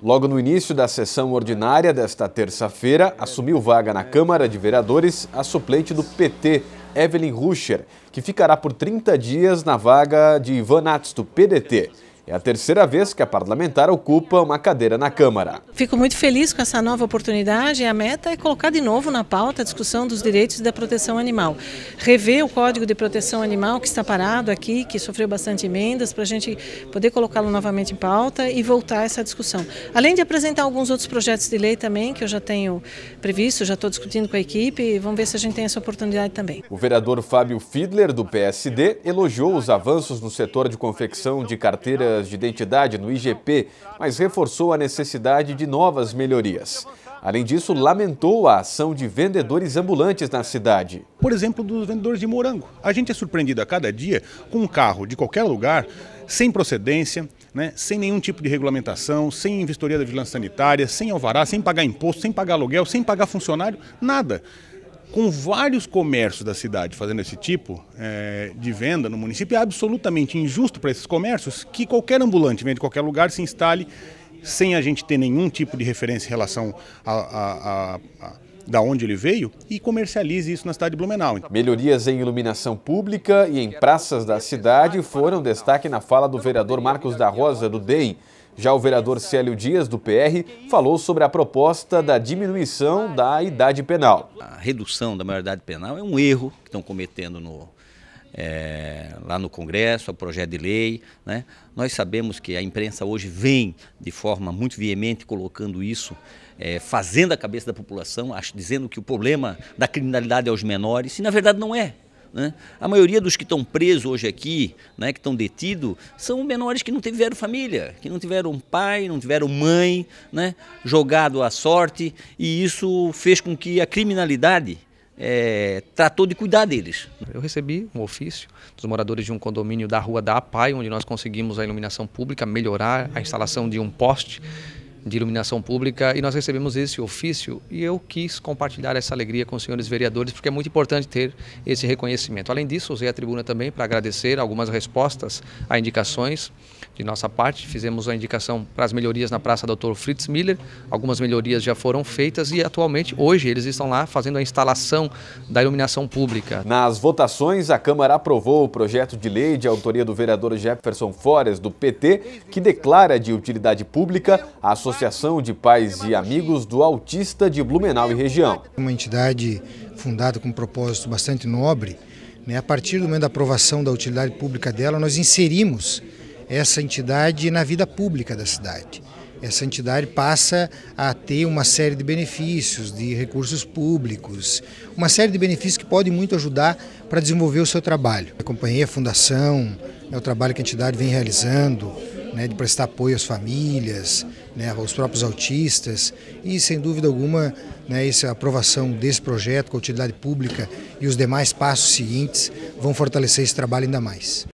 Logo no início da sessão ordinária desta terça-feira, assumiu vaga na Câmara de Vereadores a suplente do PT, Evelyn Ruscher, que ficará por 30 dias na vaga de Ivan Nats, do PDT. É a terceira vez que a parlamentar ocupa uma cadeira na Câmara. Fico muito feliz com essa nova oportunidade. e é A meta é colocar de novo na pauta a discussão dos direitos da proteção animal. Rever o Código de Proteção Animal, que está parado aqui, que sofreu bastante emendas, para a gente poder colocá-lo novamente em pauta e voltar a essa discussão. Além de apresentar alguns outros projetos de lei também, que eu já tenho previsto, já estou discutindo com a equipe, e vamos ver se a gente tem essa oportunidade também. O vereador Fábio Fiedler, do PSD, elogiou os avanços no setor de confecção de carteiras de identidade no IGP, mas reforçou a necessidade de novas melhorias. Além disso, lamentou a ação de vendedores ambulantes na cidade. Por exemplo, dos vendedores de morango. A gente é surpreendido a cada dia com um carro de qualquer lugar, sem procedência, né, sem nenhum tipo de regulamentação, sem vistoria da vigilância sanitária, sem alvará, sem pagar imposto, sem pagar aluguel, sem pagar funcionário, nada com vários comércios da cidade fazendo esse tipo é, de venda no município, é absolutamente injusto para esses comércios que qualquer ambulante vende de qualquer lugar se instale sem a gente ter nenhum tipo de referência em relação a, a, a, a da onde ele veio e comercialize isso na cidade de Blumenau. Melhorias em iluminação pública e em praças da cidade foram destaque na fala do vereador Marcos da Rosa, do DEM. Já o vereador Célio Dias, do PR, falou sobre a proposta da diminuição da idade penal. A redução da maioridade penal é um erro que estão cometendo no, é, lá no Congresso, o é projeto de lei. Né? Nós sabemos que a imprensa hoje vem de forma muito veemente colocando isso, é, fazendo a cabeça da população, acho, dizendo que o problema da criminalidade é os menores, e na verdade não é. Né? A maioria dos que estão presos hoje aqui, né, que estão detidos, são menores que não tiveram família, que não tiveram pai, não tiveram mãe, né, jogado à sorte, e isso fez com que a criminalidade é, tratou de cuidar deles. Eu recebi um ofício dos moradores de um condomínio da rua da APAI, onde nós conseguimos a iluminação pública, melhorar a instalação de um poste de iluminação pública e nós recebemos esse ofício e eu quis compartilhar essa alegria com os senhores vereadores porque é muito importante ter esse reconhecimento. Além disso, usei a tribuna também para agradecer algumas respostas a indicações de nossa parte. Fizemos a indicação para as melhorias na Praça Dr. Fritz Miller, algumas melhorias já foram feitas e atualmente, hoje, eles estão lá fazendo a instalação da iluminação pública. Nas votações, a Câmara aprovou o projeto de lei de autoria do vereador Jefferson Flores, do PT, que declara de utilidade pública a Associação de Pais e Amigos do Autista de Blumenau e Região. Uma entidade fundada com um propósito bastante nobre, né? a partir do momento da aprovação da utilidade pública dela, nós inserimos essa entidade na vida pública da cidade essa entidade passa a ter uma série de benefícios, de recursos públicos, uma série de benefícios que podem muito ajudar para desenvolver o seu trabalho. Acompanhei a fundação, é o trabalho que a entidade vem realizando, né, de prestar apoio às famílias, né, aos próprios autistas e, sem dúvida alguma, né, essa aprovação desse projeto com a utilidade pública e os demais passos seguintes vão fortalecer esse trabalho ainda mais.